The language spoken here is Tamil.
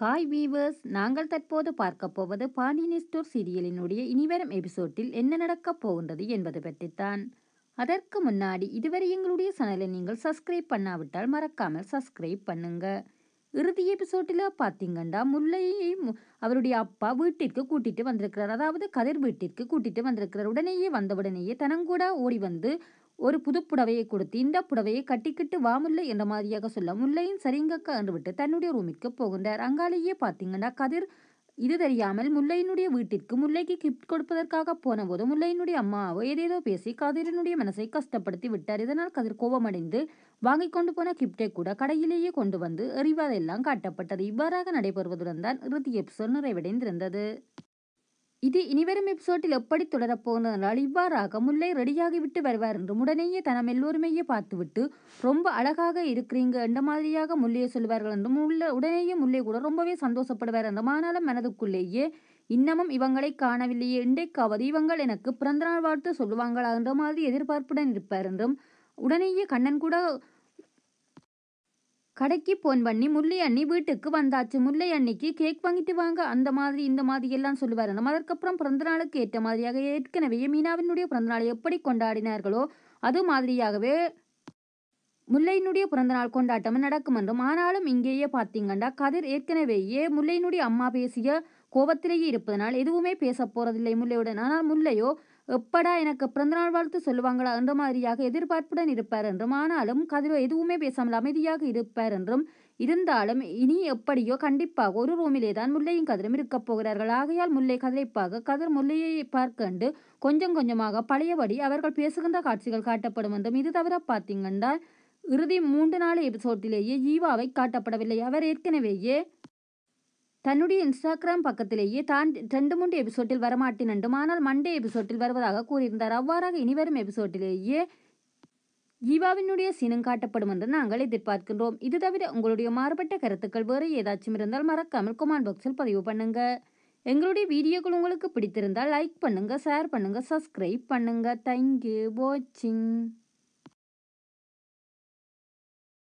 காய் வீவர்ஸ் நாங்கள் தற்போது பார்க்க போவது பாண்டியன் ஸ்டோர் சீரியலினுடைய இனிவரும் எபிசோட்டில் என்ன நடக்கப் போகின்றது என்பது பற்றித்தான் அதற்கு முன்னாடி இதுவரை எங்களுடைய சேனலை நீங்கள் சப்ஸ்கிரைப் பண்ணாவிட்டால் மறக்காமல் சப்ஸ்கிரைப் பண்ணுங்க இறுதி எபிசோட்டில் பார்த்தீங்கன்னா முல்லையை அவருடைய அப்பா வீட்டிற்கு கூட்டிகிட்டு வந்திருக்கிறார் அதாவது கதிர் வீட்டிற்கு கூட்டிகிட்டு வந்திருக்கிறார் உடனேயே வந்தவுடனேயே தனங்கூட ஓடி வந்து ஒரு புது புடவையை கொடுத்து இந்த புடவையை கட்டிக்கிட்டு வா முல்லை என்ற மாதிரியாக சொல்ல முல்லையின் சரிங்கக்கா விட்டு தன்னுடைய ரூமிற்கு போகின்றார் அங்காலேயே பார்த்தீங்கன்னா கதிர் இது தெரியாமல் முல்லையினுடைய வீட்டிற்கு முல்லைக்கு கிஃப்ட் கொடுப்பதற்காக போனபோது முல்லையினுடைய அம்மாவோ ஏதேதோ பேசி கதிரினுடைய மனசை கஷ்டப்படுத்தி விட்டார் இதனால் கதிர் கோபமடைந்து வாங்கி கொண்டு போன கிஃப்டை கூட கடையிலேயே கொண்டு வந்து எறிவதெல்லாம் காட்டப்பட்டது இவ்வாறாக நடைபெறுவதுடன் தான் இறுதி எபிசோட் நிறைவடைந்திருந்தது இது இனிவரும் எபிசோட்டில் எப்படி தொடரப்போனதனால் இவ்வாறாக முல்லை ரெடியாகிவிட்டு வருவார் என்றும் உடனேயே தனம் எல்லோருமேயே பார்த்துவிட்டு ரொம்ப அழகாக இருக்கிறீங்க எந்த மாதிரியாக முல்லையை சொல்வார்கள் என்றும் உள்ள உடனேயே முல்லை கூட ரொம்பவே சந்தோஷப்படுவார் என்றும் ஆனாலும் மனதுக்குள்ளேயே இன்னமும் இவங்களை காணவில்லையே இன்றைக்காவது இவங்கள் எனக்கு பிறந்தநாள் வாழ்த்து சொல்லுவாங்களா என்ற மாதிரி எதிர்பார்ப்புடன் இருப்பார் என்றும் உடனேயே கண்ணன் கூட கடைக்கு போன் பண்ணி முல்லை அண்ணி வீட்டுக்கு வந்தாச்சு முல்லை அண்ணிக்கு கேக் வாங்கிட்டு வாங்க அந்த மாதிரி இந்த மாதிரி எல்லாம் சொல்லுவார் நம்ம அதற்கப்புறம் பிறந்த நாளுக்கு ஏற்ற மாதிரியாக ஏற்கனவே மீனாவினுடைய பிறந்தநாளை எப்படி கொண்டாடினார்களோ அது மாதிரியாகவே முல்லையினுடைய பிறந்தநாள் கொண்டாட்டம் நடக்கும் என்றும் ஆனாலும் இங்கேயே பார்த்தீங்கண்டா கதிர் ஏற்கனவேயே முல்லையினுடைய அம்மா பேசிய கோபத்திலேயே இருப்பதனால் எதுவுமே பேச போறதில்லை முல்லையுடன் ஆனால் முல்லையோ எப்படா எனக்கு பிறந்தநாள் வாழ்த்து சொல்லுவாங்களா என்ற மாதிரியாக எதிர்பார்ப்புடன் இருப்பார் என்றும் ஆனாலும் கதிரோ எதுவுமே பேசாமல் அமைதியாக இருப்பார் என்றும் இருந்தாலும் இனி எப்படியோ கண்டிப்பாக ஒரு ரூமிலே தான் முல்லையும் கதிரும் இருக்கப் போகிறார்கள் ஆகையால் முல்லை கதிரைப்பாக கதிர் முல்லையை பார்க்கண்டு கொஞ்சம் கொஞ்சமாக பழையபடி அவர்கள் பேசுகின்ற காட்சிகள் காட்டப்படும் என்றும் இது தவிர பார்த்தீங்கன்னா இறுதி மூன்று நாள் எபிசோட்டிலேயே ஈவாவை காட்டப்படவில்லை அவர் ஏற்கனவேயே தன்னுடைய இன்ஸ்டாகிராம் பக்கத்திலேயே தான் ரெண்டு மூன்று எபிசோட்டில் வரமாட்டேன் ஆனால் மண்டே எபிசோட்டில் வருவதாக கூறியிருந்தார் அவ்வாறாக இனிவரும் எபிசோட்டிலேயே ஈவாவினுடைய சினம் காட்டப்படும் என்று நாங்கள் எதிர்பார்க்கின்றோம் இது தவிர உங்களுடைய மாறுபட்ட கருத்துக்கள் வேறு ஏதாச்சும் இருந்தால் மறக்காமல் கொமெண்ட் பாக்ஸில் பதிவு பண்ணுங்க எங்களுடைய வீடியோக்கள் உங்களுக்கு பிடித்திருந்தால் லைக் பண்ணுங்க ஷேர் பண்ணுங்க சப்ஸ்கிரைப் பண்ணுங்க தேங்க்யூ வாட்சிங்